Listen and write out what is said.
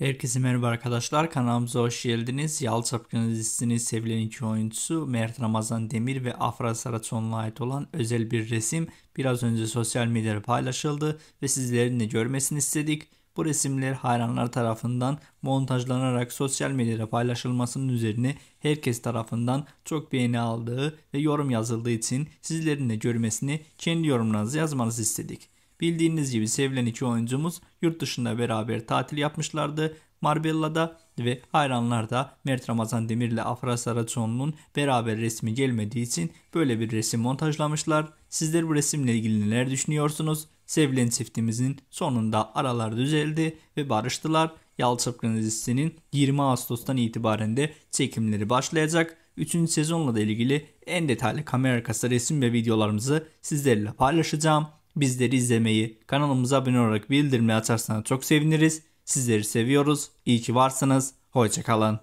Herkese merhaba arkadaşlar. Kanalımıza hoş geldiniz. Yalı Çapkın dizisinin sevilen iki oyuncusu Mert Ramazan Demir ve Afra Saraton'la ait olan özel bir resim biraz önce sosyal medyada paylaşıldı ve sizlerin de görmesini istedik. Bu resimler hayranlar tarafından montajlanarak sosyal medyada paylaşılmasının üzerine herkes tarafından çok beğeni aldığı ve yorum yazıldığı için sizlerin de görmesini kendi yorumlarınızı yazmanızı istedik. Bildiğiniz gibi sevilen iki oyuncumuz yurt dışında beraber tatil yapmışlardı. Marbella'da ve hayranlar da Mert Ramazan Demir ile Afra Saracoğlu'nun beraber resmi gelmediği için böyle bir resim montajlamışlar. Sizler bu resimle ilgili neler düşünüyorsunuz? Sevilen çiftimizin sonunda aralar düzeldi ve barıştılar. Yalçapkın dizisinin 20 Ağustos'tan itibaren de çekimleri başlayacak. 3. sezonla da ilgili en detaylı kamera arkası resim ve videolarımızı sizlerle paylaşacağım. Bizleri izlemeyi, kanalımıza abone olarak bildirimi açarsanız çok seviniriz. Sizleri seviyoruz. İyi ki varsınız. Hoşçakalın.